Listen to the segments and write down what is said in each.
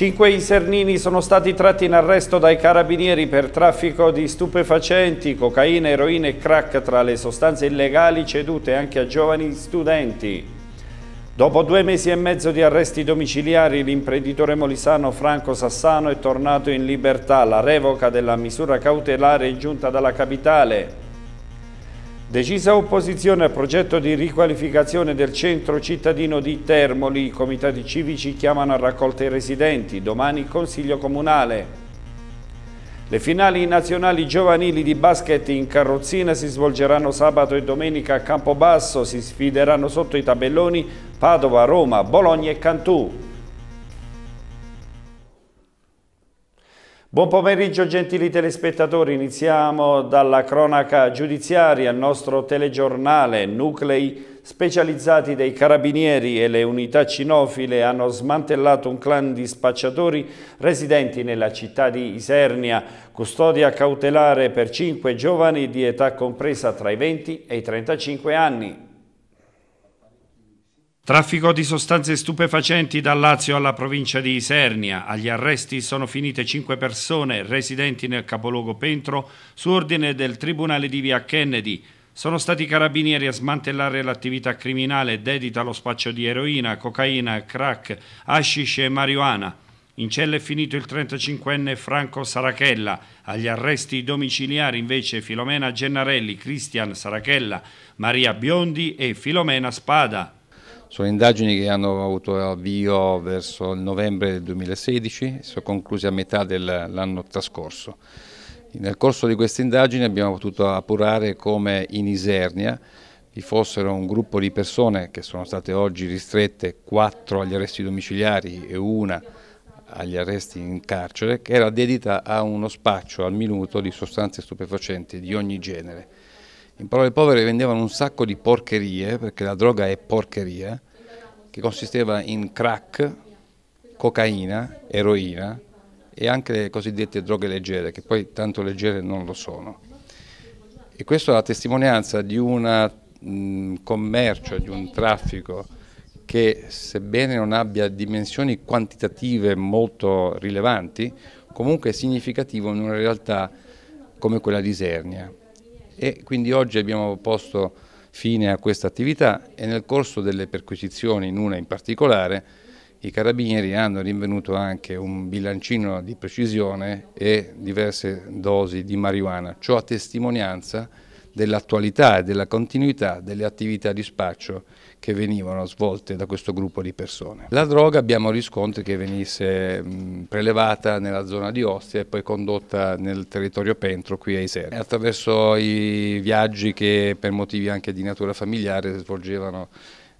Cinque isernini sono stati tratti in arresto dai carabinieri per traffico di stupefacenti, cocaina, eroina e crack tra le sostanze illegali cedute anche a giovani studenti. Dopo due mesi e mezzo di arresti domiciliari, l'imprenditore molisano Franco Sassano è tornato in libertà. La revoca della misura cautelare è giunta dalla capitale. Decisa opposizione al progetto di riqualificazione del centro cittadino di Termoli, i comitati civici chiamano a raccolta i residenti, domani Consiglio Comunale. Le finali nazionali giovanili di basket in carrozzina si svolgeranno sabato e domenica a Campobasso, si sfideranno sotto i tabelloni Padova, Roma, Bologna e Cantù. Buon pomeriggio gentili telespettatori, iniziamo dalla cronaca giudiziaria, il nostro telegiornale, nuclei specializzati dei carabinieri e le unità cinofile hanno smantellato un clan di spacciatori residenti nella città di Isernia, custodia cautelare per cinque giovani di età compresa tra i 20 e i 35 anni. Traffico di sostanze stupefacenti dal Lazio alla provincia di Isernia. Agli arresti sono finite cinque persone residenti nel capoluogo Pentro su ordine del Tribunale di Via Kennedy. Sono stati i carabinieri a smantellare l'attività criminale dedita allo spaccio di eroina, cocaina, crack, hashish e marijuana. In cella è finito il 35enne Franco Sarachella. Agli arresti domiciliari invece Filomena Gennarelli, Cristian Sarachella, Maria Biondi e Filomena Spada. Sono indagini che hanno avuto avvio verso il novembre del 2016 e sono concluse a metà dell'anno trascorso. Nel corso di queste indagini abbiamo potuto appurare come in Isernia vi fossero un gruppo di persone che sono state oggi ristrette, quattro agli arresti domiciliari e una agli arresti in carcere, che era dedita a uno spaccio al minuto di sostanze stupefacenti di ogni genere. In parole povere vendevano un sacco di porcherie, perché la droga è porcheria, che consisteva in crack, cocaina, eroina e anche le cosiddette droghe leggere, che poi tanto leggere non lo sono. E questa è la testimonianza di un mm, commercio, di un traffico che sebbene non abbia dimensioni quantitative molto rilevanti, comunque è significativo in una realtà come quella di Isernia e quindi oggi abbiamo posto fine a questa attività e nel corso delle perquisizioni, in una in particolare, i carabinieri hanno rinvenuto anche un bilancino di precisione e diverse dosi di marijuana, ciò a testimonianza dell'attualità e della continuità delle attività di spaccio che venivano svolte da questo gruppo di persone. La droga abbiamo riscontri che venisse prelevata nella zona di Ostia e poi condotta nel territorio Pentro qui a Isernia. Attraverso i viaggi che per motivi anche di natura familiare svolgevano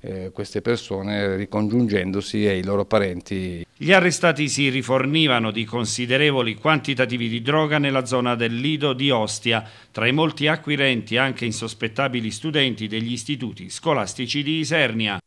eh, queste persone ricongiungendosi ai loro parenti. Gli arrestati si rifornivano di considerevoli quantitativi di droga nella zona del Lido di Ostia, tra i molti acquirenti anche insospettabili studenti degli istituti scolastici di Isernia.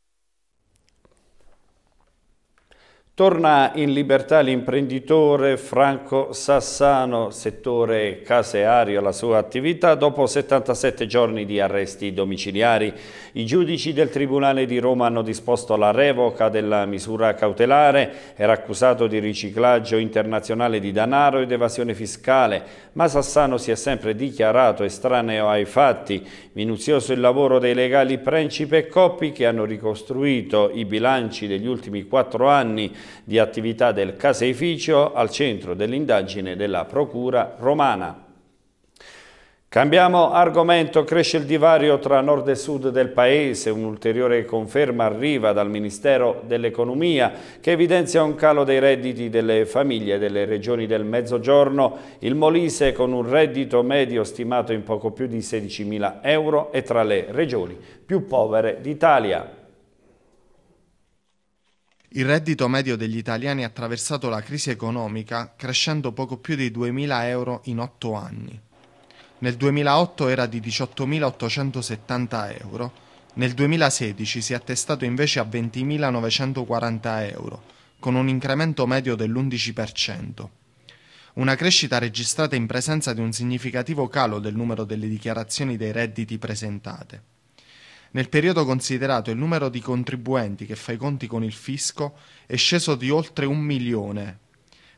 Torna in libertà l'imprenditore Franco Sassano, settore caseario, la sua attività, dopo 77 giorni di arresti domiciliari. I giudici del Tribunale di Roma hanno disposto la revoca della misura cautelare, era accusato di riciclaggio internazionale di denaro ed evasione fiscale, ma Sassano si è sempre dichiarato estraneo ai fatti. Minuzioso il lavoro dei legali Principe e Coppi che hanno ricostruito i bilanci degli ultimi quattro anni di attività del caseificio al centro dell'indagine della Procura romana. Cambiamo argomento, cresce il divario tra nord e sud del Paese, un'ulteriore conferma arriva dal Ministero dell'Economia che evidenzia un calo dei redditi delle famiglie delle regioni del Mezzogiorno, il Molise con un reddito medio stimato in poco più di 16.000 euro è tra le regioni più povere d'Italia. Il reddito medio degli italiani ha attraversato la crisi economica crescendo poco più di 2.000 euro in 8 anni. Nel 2008 era di 18.870 euro, nel 2016 si è attestato invece a 20.940 euro, con un incremento medio dell'11%. Una crescita registrata in presenza di un significativo calo del numero delle dichiarazioni dei redditi presentate. Nel periodo considerato il numero di contribuenti che fa i conti con il fisco è sceso di oltre un milione,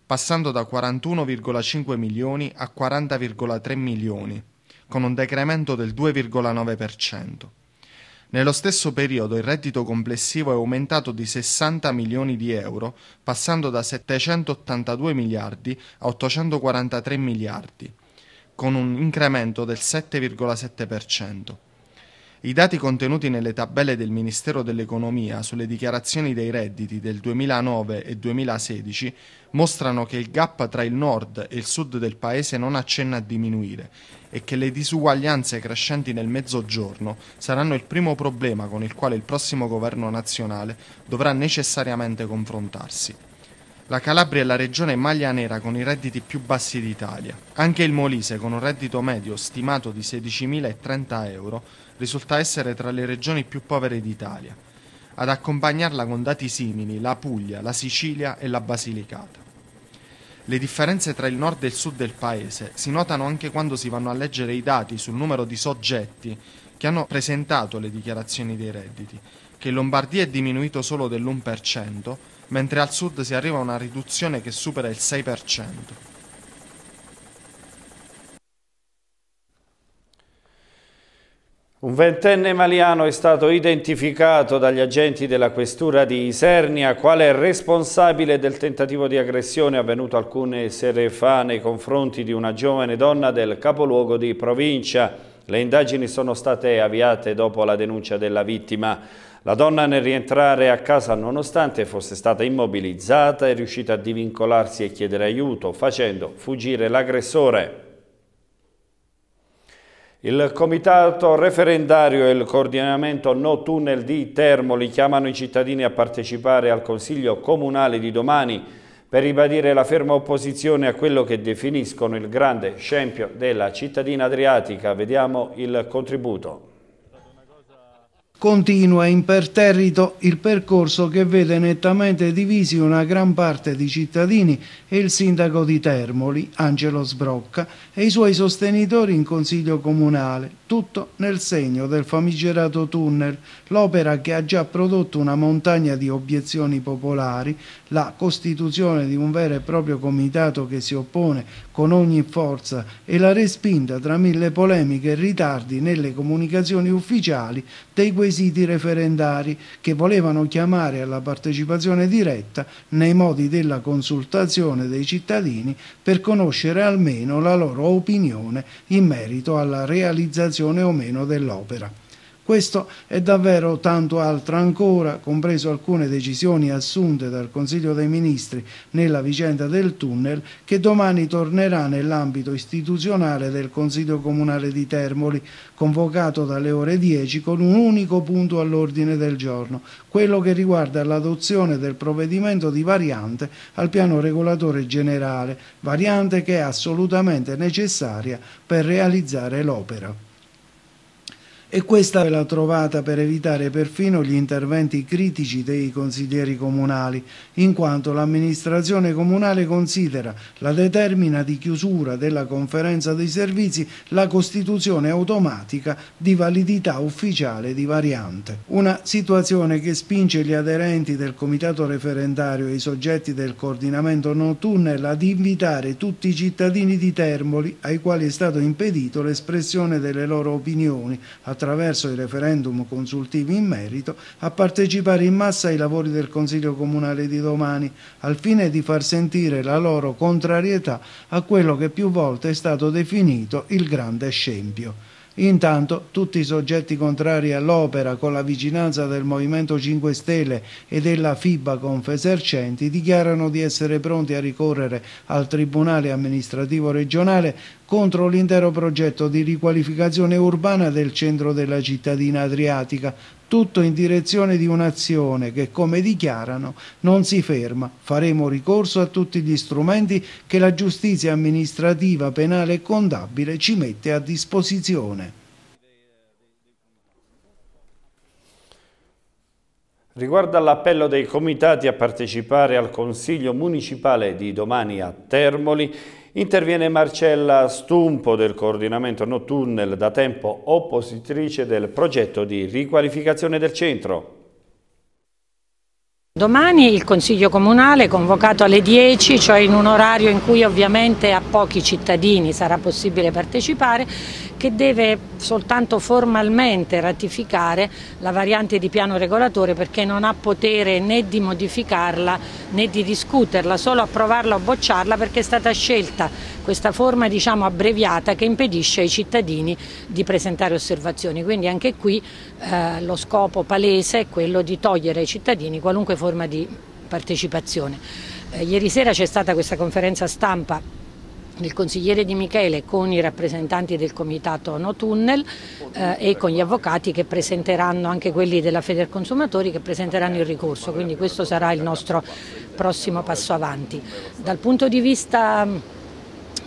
passando da 41,5 milioni a 40,3 milioni, con un decremento del 2,9%. Nello stesso periodo il reddito complessivo è aumentato di 60 milioni di euro, passando da 782 miliardi a 843 miliardi, con un incremento del 7,7%. I dati contenuti nelle tabelle del Ministero dell'Economia sulle dichiarazioni dei redditi del 2009 e 2016 mostrano che il gap tra il nord e il sud del paese non accenna a diminuire e che le disuguaglianze crescenti nel mezzogiorno saranno il primo problema con il quale il prossimo governo nazionale dovrà necessariamente confrontarsi. La Calabria è la regione maglia nera con i redditi più bassi d'Italia. Anche il Molise, con un reddito medio stimato di 16.030 euro, risulta essere tra le regioni più povere d'Italia. Ad accompagnarla con dati simili la Puglia, la Sicilia e la Basilicata. Le differenze tra il nord e il sud del paese si notano anche quando si vanno a leggere i dati sul numero di soggetti che hanno presentato le dichiarazioni dei redditi, che in Lombardia è diminuito solo dell'1%, mentre al sud si arriva a una riduzione che supera il 6%. Un ventenne maliano è stato identificato dagli agenti della questura di Isernia quale responsabile del tentativo di aggressione avvenuto alcune sere fa nei confronti di una giovane donna del capoluogo di provincia. Le indagini sono state avviate dopo la denuncia della vittima. La donna nel rientrare a casa, nonostante fosse stata immobilizzata, è riuscita a divincolarsi e chiedere aiuto, facendo fuggire l'aggressore. Il comitato referendario e il coordinamento No Tunnel di Termoli chiamano i cittadini a partecipare al Consiglio Comunale di domani per ribadire la ferma opposizione a quello che definiscono il grande scempio della cittadina adriatica. Vediamo il contributo continua imperterrito il percorso che vede nettamente divisi una gran parte di cittadini e il sindaco di Termoli, Angelo Sbrocca, e i suoi sostenitori in consiglio comunale, tutto nel segno del famigerato tunnel, l'opera che ha già prodotto una montagna di obiezioni popolari, la costituzione di un vero e proprio comitato che si oppone con ogni forza e la respinta tra mille polemiche e ritardi nelle comunicazioni ufficiali dei quesiti referendari che volevano chiamare alla partecipazione diretta nei modi della consultazione dei cittadini per conoscere almeno la loro opinione in merito alla realizzazione o meno dell'opera. Questo e davvero tanto altro ancora, compreso alcune decisioni assunte dal Consiglio dei Ministri nella vicenda del tunnel, che domani tornerà nell'ambito istituzionale del Consiglio Comunale di Termoli, convocato dalle ore 10 con un unico punto all'ordine del giorno, quello che riguarda l'adozione del provvedimento di variante al piano regolatore generale, variante che è assolutamente necessaria per realizzare l'opera e questa l'ha trovata per evitare perfino gli interventi critici dei consiglieri comunali, in quanto l'amministrazione comunale considera la determina di chiusura della conferenza dei servizi la costituzione automatica di validità ufficiale di variante. Una situazione che spinge gli aderenti del comitato referendario e i soggetti del coordinamento nottunnel ad invitare tutti i cittadini di Termoli, ai quali è stato impedito l'espressione delle loro opinioni attraverso attraverso i referendum consultivi in merito, a partecipare in massa ai lavori del Consiglio Comunale di domani, al fine di far sentire la loro contrarietà a quello che più volte è stato definito il grande scempio. Intanto tutti i soggetti contrari all'opera con la vicinanza del Movimento 5 Stelle e della FIBA Confesercenti dichiarano di essere pronti a ricorrere al Tribunale amministrativo regionale contro l'intero progetto di riqualificazione urbana del centro della cittadina adriatica tutto in direzione di un'azione che, come dichiarano, non si ferma. Faremo ricorso a tutti gli strumenti che la giustizia amministrativa, penale e contabile ci mette a disposizione. Riguardo all'appello dei comitati a partecipare al Consiglio Municipale di domani a Termoli, interviene Marcella Stumpo del coordinamento No Tunnel, da tempo oppositrice del progetto di riqualificazione del centro. Domani il Consiglio Comunale convocato alle 10, cioè in un orario in cui ovviamente a pochi cittadini sarà possibile partecipare, che deve soltanto formalmente ratificare la variante di piano regolatore perché non ha potere né di modificarla né di discuterla, solo approvarla o bocciarla perché è stata scelta questa forma diciamo, abbreviata che impedisce ai cittadini di presentare osservazioni. Quindi anche qui eh, lo scopo palese è quello di togliere ai cittadini qualunque forma di partecipazione. Eh, ieri sera c'è stata questa conferenza stampa il consigliere Di Michele con i rappresentanti del comitato No Tunnel eh, e con gli avvocati che presenteranno anche quelli della Federconsumatori che presenteranno il ricorso, quindi questo sarà il nostro prossimo passo avanti. Dal punto di vista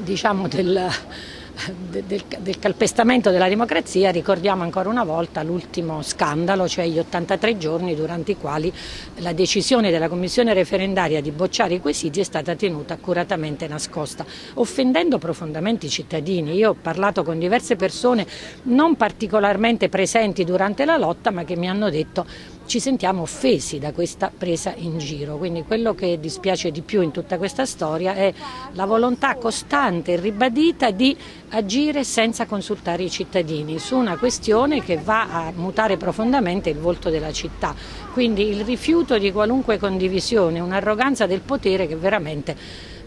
diciamo, del, del, del calpestamento della democrazia ricordiamo ancora una volta l'ultimo scandalo, cioè gli 83 giorni durante i quali la decisione della commissione referendaria di bocciare i quesiti è stata tenuta accuratamente nascosta, offendendo profondamente i cittadini. Io ho parlato con diverse persone non particolarmente presenti durante la lotta ma che mi hanno detto ci sentiamo offesi da questa presa in giro. Quindi quello che dispiace di più in tutta questa storia è la volontà costante e ribadita di agire senza consultare i cittadini su una questione che va a mutare profondamente il volto della città. Quindi il rifiuto di qualunque condivisione, un'arroganza del potere che veramente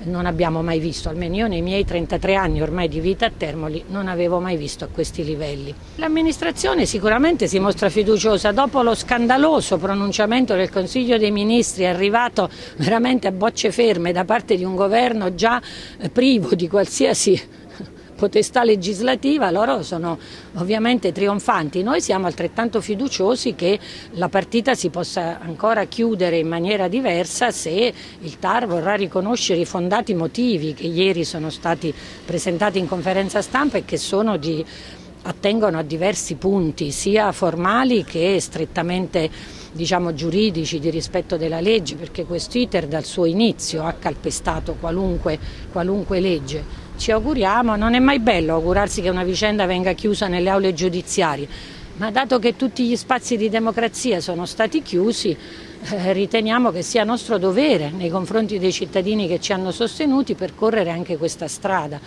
non abbiamo mai visto, almeno io nei miei 33 anni ormai di vita a Termoli non avevo mai visto a questi livelli. L'amministrazione sicuramente si mostra fiduciosa dopo lo scandaloso pronunciamento del Consiglio dei Ministri arrivato veramente a bocce ferme da parte di un governo già privo di qualsiasi potestà legislativa, loro sono ovviamente trionfanti. Noi siamo altrettanto fiduciosi che la partita si possa ancora chiudere in maniera diversa se il TAR vorrà riconoscere i fondati motivi che ieri sono stati presentati in conferenza stampa e che sono di attengono a diversi punti, sia formali che strettamente diciamo, giuridici di rispetto della legge, perché questo ITER dal suo inizio ha calpestato qualunque, qualunque legge ci auguriamo, non è mai bello augurarsi che una vicenda venga chiusa nelle aule giudiziarie, ma dato che tutti gli spazi di democrazia sono stati chiusi, eh, riteniamo che sia nostro dovere nei confronti dei cittadini che ci hanno sostenuti percorrere anche questa strada.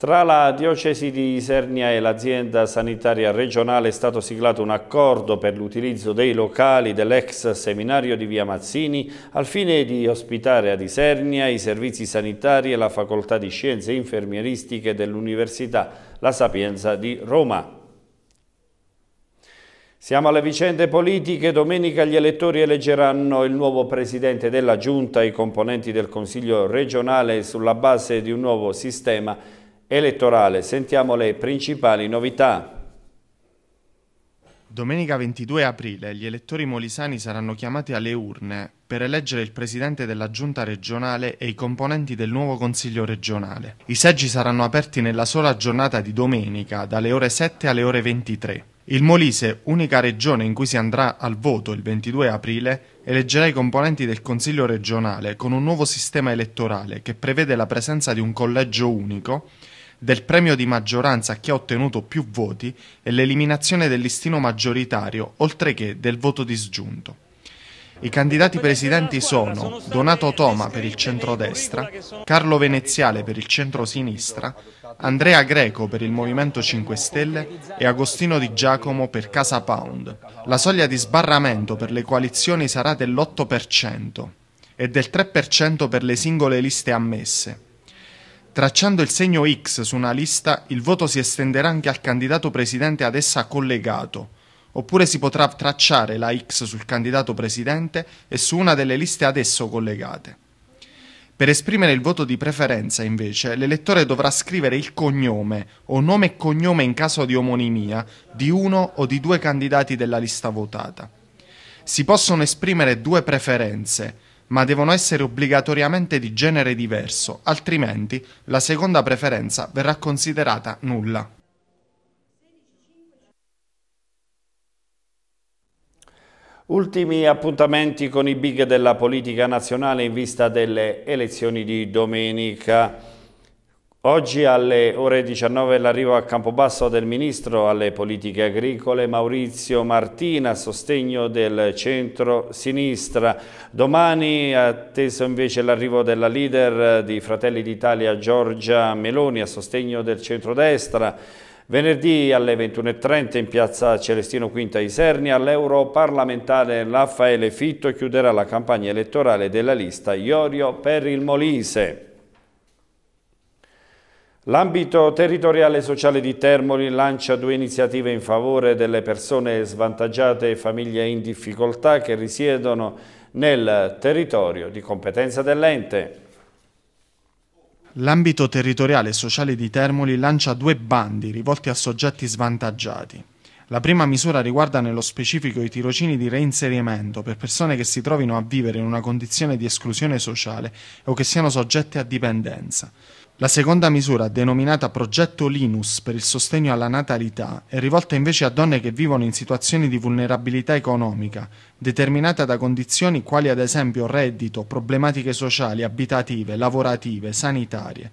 Tra la diocesi di Isernia e l'azienda sanitaria regionale è stato siglato un accordo per l'utilizzo dei locali dell'ex seminario di Via Mazzini al fine di ospitare ad Isernia i servizi sanitari e la facoltà di scienze infermieristiche dell'Università La Sapienza di Roma. Siamo alle vicende politiche. Domenica gli elettori eleggeranno il nuovo presidente della Giunta e i componenti del Consiglio regionale sulla base di un nuovo sistema elettorale. Sentiamo le principali novità. Domenica 22 aprile gli elettori molisani saranno chiamati alle urne per eleggere il presidente della giunta regionale e i componenti del nuovo consiglio regionale. I seggi saranno aperti nella sola giornata di domenica, dalle ore 7 alle ore 23. Il Molise, unica regione in cui si andrà al voto il 22 aprile, eleggerà i componenti del Consiglio regionale con un nuovo sistema elettorale che prevede la presenza di un collegio unico del premio di maggioranza a chi ha ottenuto più voti e l'eliminazione del listino maggioritario, oltre che del voto disgiunto. I candidati presidenti sono Donato Toma per il centrodestra, Carlo Veneziale per il centrosinistra, Andrea Greco per il Movimento 5 Stelle e Agostino Di Giacomo per Casa Pound. La soglia di sbarramento per le coalizioni sarà dell'8% e del 3% per le singole liste ammesse. Tracciando il segno X su una lista, il voto si estenderà anche al candidato presidente ad essa collegato, oppure si potrà tracciare la X sul candidato presidente e su una delle liste ad esso collegate. Per esprimere il voto di preferenza, invece, l'elettore dovrà scrivere il cognome o nome e cognome in caso di omonimia di uno o di due candidati della lista votata. Si possono esprimere due preferenze, ma devono essere obbligatoriamente di genere diverso, altrimenti la seconda preferenza verrà considerata nulla. Ultimi appuntamenti con i big della politica nazionale in vista delle elezioni di domenica. Oggi alle ore 19 l'arrivo a Campobasso del Ministro alle politiche agricole Maurizio Martina a sostegno del centro-sinistra. Domani atteso invece l'arrivo della leader di Fratelli d'Italia Giorgia Meloni a sostegno del centro-destra. Venerdì alle 21.30 in piazza Celestino Quinta Isernia l'europarlamentare Raffaele Fitto chiuderà la campagna elettorale della lista Iorio per il Molise. L'ambito territoriale e sociale di Termoli lancia due iniziative in favore delle persone svantaggiate e famiglie in difficoltà che risiedono nel territorio di competenza dell'ente. L'ambito territoriale e sociale di Termoli lancia due bandi rivolti a soggetti svantaggiati. La prima misura riguarda nello specifico i tirocini di reinserimento per persone che si trovino a vivere in una condizione di esclusione sociale o che siano soggette a dipendenza. La seconda misura, denominata Progetto Linus per il sostegno alla natalità, è rivolta invece a donne che vivono in situazioni di vulnerabilità economica, determinata da condizioni quali ad esempio reddito, problematiche sociali, abitative, lavorative, sanitarie,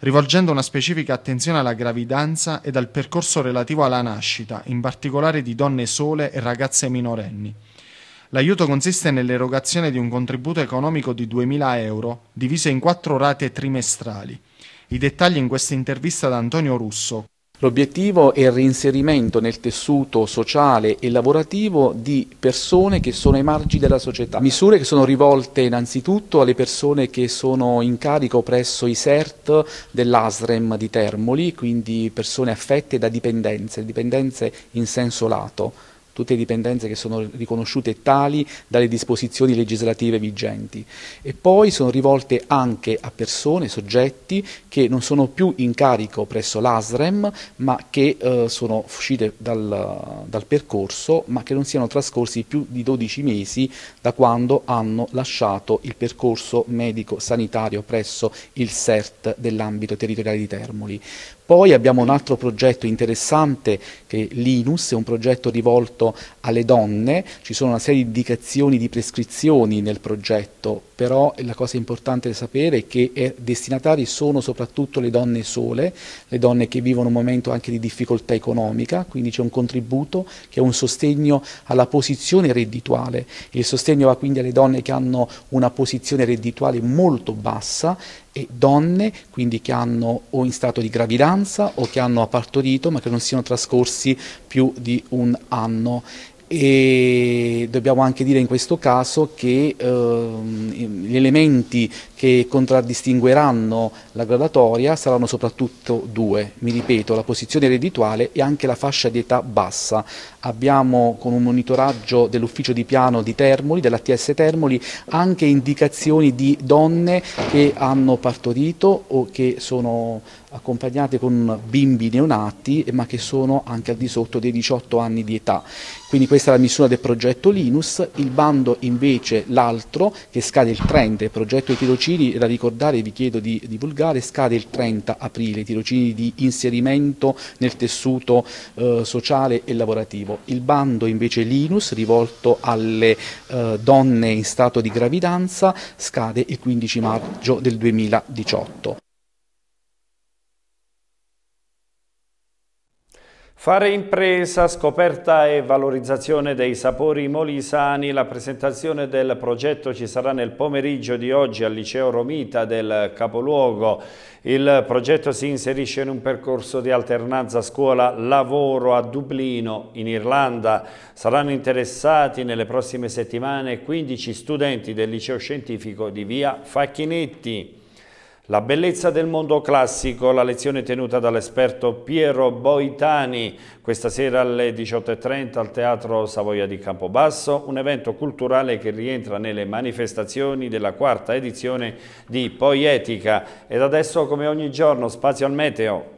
rivolgendo una specifica attenzione alla gravidanza ed al percorso relativo alla nascita, in particolare di donne sole e ragazze minorenni. L'aiuto consiste nell'erogazione di un contributo economico di 2.000 euro, diviso in quattro rate trimestrali. I dettagli in questa intervista da Antonio Russo. L'obiettivo è il reinserimento nel tessuto sociale e lavorativo di persone che sono ai margini della società. Misure che sono rivolte innanzitutto alle persone che sono in carico presso i CERT dell'ASREM di Termoli, quindi persone affette da dipendenze, dipendenze in senso lato tutte le dipendenze che sono riconosciute tali dalle disposizioni legislative vigenti e poi sono rivolte anche a persone, soggetti che non sono più in carico presso l'ASREM ma che eh, sono uscite dal, dal percorso ma che non siano trascorsi più di 12 mesi da quando hanno lasciato il percorso medico-sanitario presso il CERT dell'ambito territoriale di Termoli. Poi abbiamo un altro progetto interessante che è Linus, è un progetto rivolto alle donne, ci sono una serie di indicazioni, di prescrizioni nel progetto, però la cosa importante da sapere è che destinatari sono soprattutto le donne sole, le donne che vivono un momento anche di difficoltà economica, quindi c'è un contributo che è un sostegno alla posizione reddituale, il sostegno va quindi alle donne che hanno una posizione reddituale molto bassa e donne, quindi che hanno o in stato di gravidanza o che hanno partorito ma che non siano trascorsi più di un anno e dobbiamo anche dire in questo caso che ehm, gli elementi che contraddistingueranno la gradatoria saranno soprattutto due, mi ripeto, la posizione reddituale e anche la fascia di età bassa. Abbiamo con un monitoraggio dell'ufficio di piano di Termoli, dell'ATS Termoli, anche indicazioni di donne che hanno partorito o che sono accompagnate con bimbi neonati ma che sono anche al di sotto dei 18 anni di età. Quindi questa è la misura del progetto Linus, il bando invece l'altro che scade il 30, il progetto di tirocinio tirocini, da ricordare vi chiedo di divulgare, scade il 30 aprile, i tirocini di inserimento nel tessuto eh, sociale e lavorativo. Il bando invece Linus, rivolto alle eh, donne in stato di gravidanza, scade il 15 maggio del 2018. Fare impresa, scoperta e valorizzazione dei sapori molisani, la presentazione del progetto ci sarà nel pomeriggio di oggi al Liceo Romita del Capoluogo. Il progetto si inserisce in un percorso di alternanza scuola-lavoro a Dublino, in Irlanda. Saranno interessati nelle prossime settimane 15 studenti del Liceo Scientifico di Via Facchinetti. La bellezza del mondo classico, la lezione tenuta dall'esperto Piero Boitani questa sera alle 18.30 al Teatro Savoia di Campobasso, un evento culturale che rientra nelle manifestazioni della quarta edizione di Poietica. Ed adesso come ogni giorno spazio al meteo.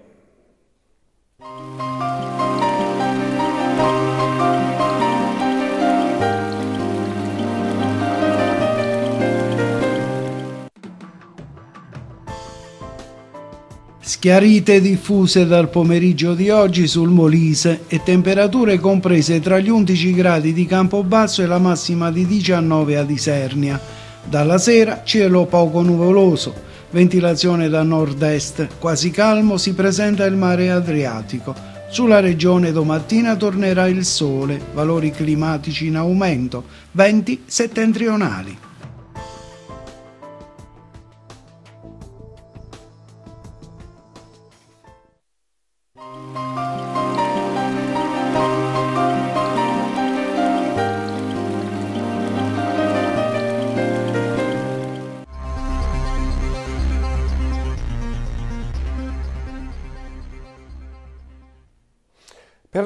Schiarite diffuse dal pomeriggio di oggi sul Molise e temperature comprese tra gli 11 gradi di Campobasso e la massima di 19 a Isernia. Dalla sera cielo poco nuvoloso, ventilazione da nord-est, quasi calmo si presenta il mare Adriatico. Sulla regione domattina tornerà il sole, valori climatici in aumento, venti settentrionali.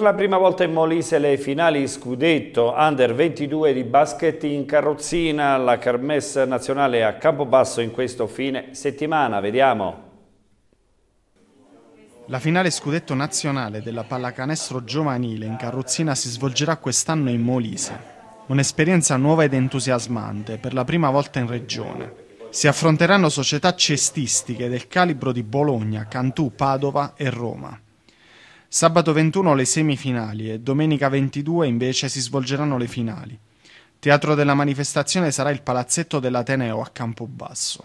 la prima volta in Molise le finali scudetto Under 22 di basket in carrozzina alla Carmessa Nazionale a Campobasso in questo fine settimana. Vediamo. La finale scudetto nazionale della pallacanestro giovanile in carrozzina si svolgerà quest'anno in Molise. Un'esperienza nuova ed entusiasmante per la prima volta in regione. Si affronteranno società cestistiche del calibro di Bologna, Cantù, Padova e Roma. Sabato 21 le semifinali e domenica 22 invece si svolgeranno le finali. Teatro della manifestazione sarà il palazzetto dell'Ateneo a Campobasso.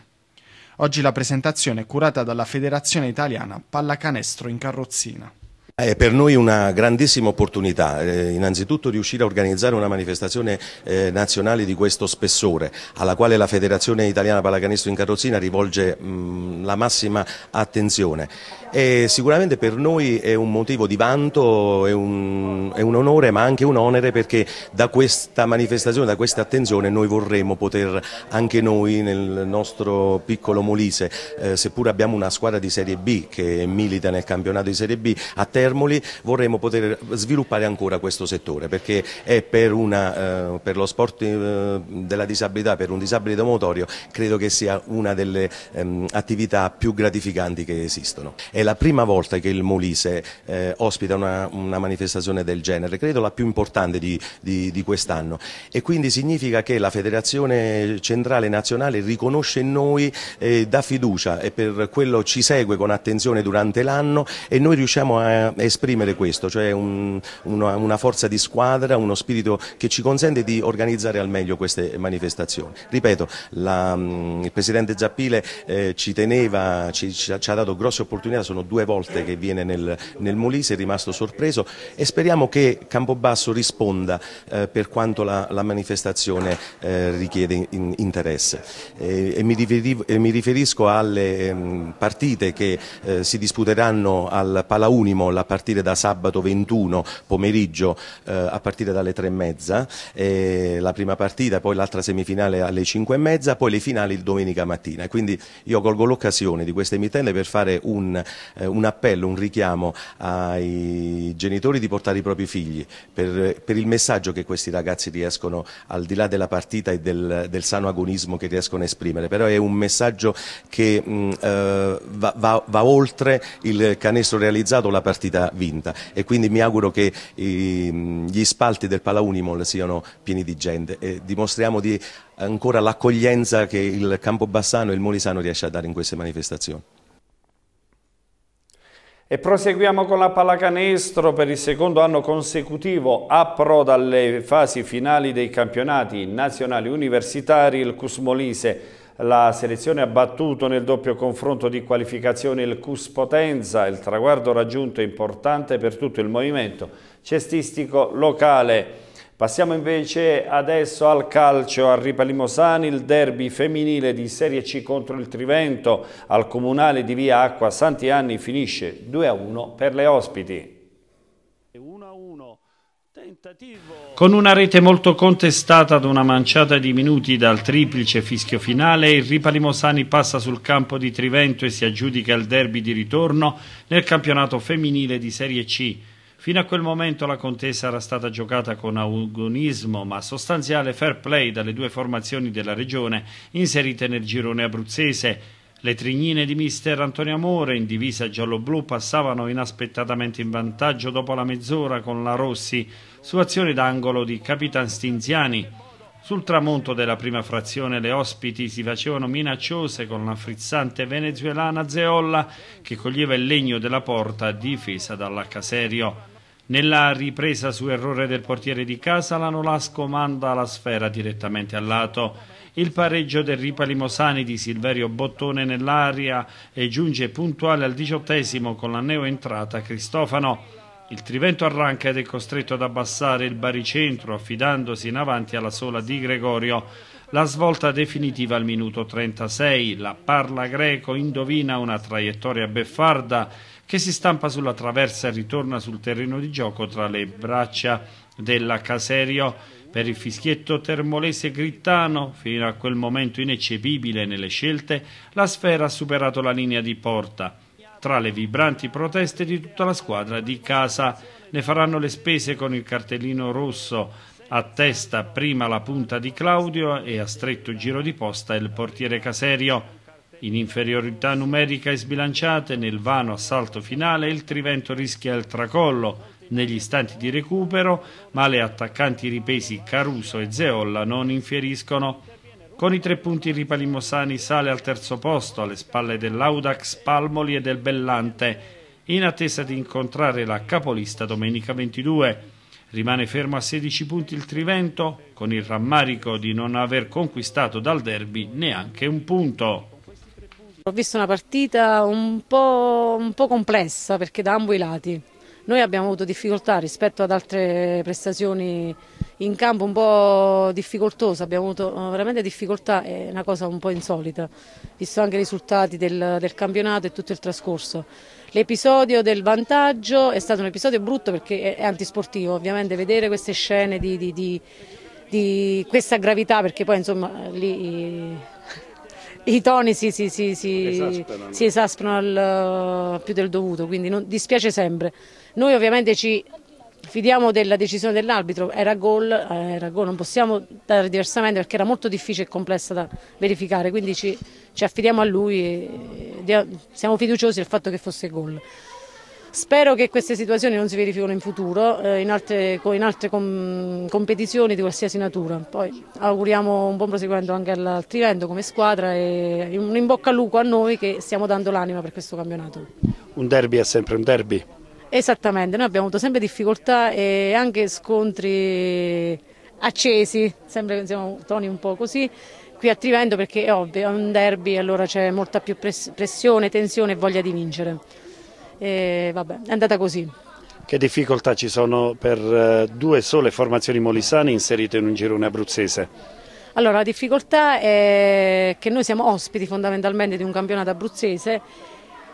Oggi la presentazione è curata dalla Federazione Italiana Pallacanestro in Carrozzina. È per noi una grandissima opportunità, eh, innanzitutto riuscire a organizzare una manifestazione eh, nazionale di questo spessore, alla quale la Federazione Italiana Pallacanestro in Carrozzina rivolge mh, mm, la massima attenzione. E sicuramente per noi è un motivo di vanto, è un, è un, onore ma anche un onere perché da questa manifestazione, da questa attenzione noi vorremmo poter anche noi nel nostro piccolo Molise, eh, seppur abbiamo una squadra di Serie B che milita nel campionato di Serie B a Termoli, vorremmo poter sviluppare ancora questo settore perché è per, una, eh, per lo sport eh, della disabilità, per un disabilito motorio, credo che sia una delle ehm, attività più gratificanti che esistono. È la prima volta che il Molise eh, ospita una, una, manifestazione del genere, credo la più importante di, di, di quest'anno. E quindi significa che la Federazione Centrale Nazionale riconosce in noi, eh, dà fiducia e per quello ci segue con attenzione durante l'anno e noi riusciamo a esprimere questo, cioè un, una, una forza di squadra, uno spirito che ci consente di organizzare al meglio queste manifestazioni. Ripeto, la, mm, il Presidente Zappile eh, ci teneva, ci, ci, ha dato grosse opportunità sono due volte che viene nel, nel Molise, è rimasto sorpreso e speriamo che Campobasso risponda eh, per quanto la, la manifestazione eh, richiede in, interesse. E, e, mi riferivo, e, mi riferisco alle mh, ehm, partite che eh, si disputeranno al Palaunimo a partire da sabato 21 pomeriggio eh, a partire dalle tre e mezza, la prima partita, poi l'altra semifinale alle cinque e mezza, poi le finali domenica mattina. Quindi io colgo l'occasione di questa emittente per fare un eh, un appello, un richiamo ai genitori di portare i propri figli per, per, il messaggio che questi ragazzi riescono, al di là della partita e del, del sano agonismo che riescono a esprimere, però è un messaggio che mh, mm, eh, va, va, va, oltre il canestro realizzato o la partita vinta e quindi mi auguro che i, mm, gli spalti del Pala Unimol siano pieni di gente e dimostriamo di ancora l'accoglienza che il Campobassano e il Molisano riesce a dare in queste manifestazioni. E proseguiamo con la pallacanestro per il secondo anno consecutivo a proda alle fasi finali dei campionati nazionali universitari il Cusmolise. La selezione ha battuto nel doppio confronto di qualificazione il Cus Potenza, il traguardo raggiunto è importante per tutto il movimento cestistico locale. Passiamo invece adesso al calcio a Ripalimosani, il derby femminile di Serie C contro il Trivento al Comunale di Via Acqua Santi Anni finisce 2-1 per le ospiti. Con una rete molto contestata ad una manciata di minuti dal triplice fischio finale, il Ripalimosani passa sul campo di Trivento e si aggiudica il derby di ritorno nel campionato femminile di Serie C. Fino a quel momento la contesa era stata giocata con agonismo ma sostanziale fair play dalle due formazioni della regione inserite nel girone abruzzese. Le trignine di mister Antonio Amore in divisa giallo-blu passavano inaspettatamente in vantaggio dopo la mezz'ora con la Rossi su azione d'angolo di Capitan Stinziani. Sul tramonto della prima frazione le ospiti si facevano minacciose con la frizzante venezuelana Zeolla che coglieva il legno della porta difesa dall'accaserio. Nella ripresa su errore del portiere di casa, la Nolas manda la sfera direttamente al lato. Il pareggio del Ripali Mosani di Silverio Bottone nell'aria e giunge puntuale al diciottesimo con la neoentrata Cristofano. Il Trivento arranca ed è costretto ad abbassare il baricentro affidandosi in avanti alla sola di Gregorio. La svolta definitiva al minuto 36, la parla greco indovina una traiettoria beffarda che si stampa sulla traversa e ritorna sul terreno di gioco tra le braccia della Caserio per il fischietto termolese Grittano, fino a quel momento ineccepibile nelle scelte, la sfera ha superato la linea di porta tra le vibranti proteste di tutta la squadra di casa. Ne faranno le spese con il cartellino rosso a testa prima la punta di Claudio e a stretto giro di posta il portiere Caserio. In inferiorità numerica e sbilanciate, nel vano assalto finale, il Trivento rischia il tracollo negli istanti di recupero, ma le attaccanti ripesi Caruso e Zeolla non infieriscono. Con i tre punti Ripalimossani sale al terzo posto, alle spalle dell'Audax, Palmoli e del Bellante, in attesa di incontrare la capolista domenica 22. Rimane fermo a 16 punti il Trivento, con il rammarico di non aver conquistato dal derby neanche un punto. Ho visto una partita un po', un po', complessa perché da ambo i lati. Noi abbiamo avuto difficoltà rispetto ad altre prestazioni in campo un po' difficoltose, abbiamo avuto eh, veramente difficoltà, è una cosa un po' insolita, visto anche i risultati del, del campionato e tutto il trascorso. L'episodio del vantaggio è stato un episodio brutto perché è, è antisportivo, ovviamente vedere queste scene di, di, di, di questa gravità, perché poi insomma lì i toni si, si, si, si esasperano, al, eh, più del dovuto, quindi non, dispiace sempre. Noi ovviamente ci fidiamo della decisione dell'arbitro, era gol, eh, era gol, non possiamo dare diversamente perché era molto difficile e complessa da verificare, quindi ci, ci affidiamo a lui e, e siamo fiduciosi del fatto che fosse gol. Spero che queste situazioni non si verifichino in futuro, eh, in altre, in altre com, competizioni di qualsiasi natura. Poi auguriamo un buon proseguimento anche al Trivento come squadra e un in bocca al lupo a noi che stiamo dando l'anima per questo campionato. Un derby è sempre un derby? Esattamente, noi abbiamo avuto sempre difficoltà e anche scontri accesi, sempre siamo toni un po' così, qui a Trivento perché è ovvio, è un derby, allora c'è molta più pressione, tensione e voglia di vincere e vabbè, è andata così. Che difficoltà ci sono per eh, due sole formazioni molisane inserite in un girone abruzzese? Allora, la difficoltà è che noi siamo ospiti fondamentalmente di un campionato abruzzese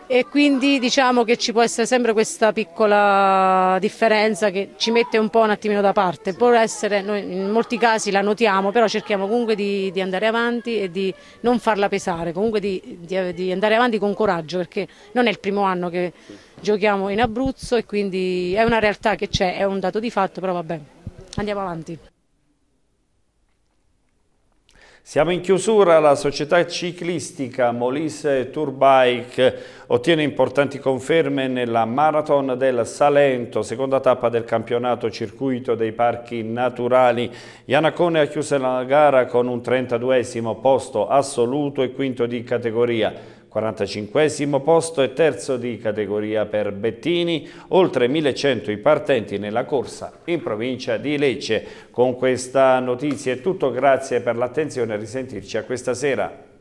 e quindi diciamo che ci può essere sempre questa piccola differenza che ci mette un po' un attimino da parte. Può essere, noi in molti casi la notiamo, però cerchiamo comunque di, di andare avanti e di non farla pesare, comunque di, di, di, andare avanti con coraggio perché non è il primo anno che giochiamo in Abruzzo e quindi è una realtà che c'è, è un dato di fatto, però vabbè, andiamo avanti. Siamo in chiusura, la società ciclistica Molise Tour Bike ottiene importanti conferme nella Marathon del Salento, seconda tappa del campionato circuito dei parchi naturali. Iannacone ha chiuso la gara con un 32 posto assoluto e quinto di categoria. 45 posto e terzo di categoria per Bettini, oltre 1100 i partenti nella corsa in provincia di Lecce. Con questa notizia è tutto, grazie per l'attenzione e risentirci a questa sera.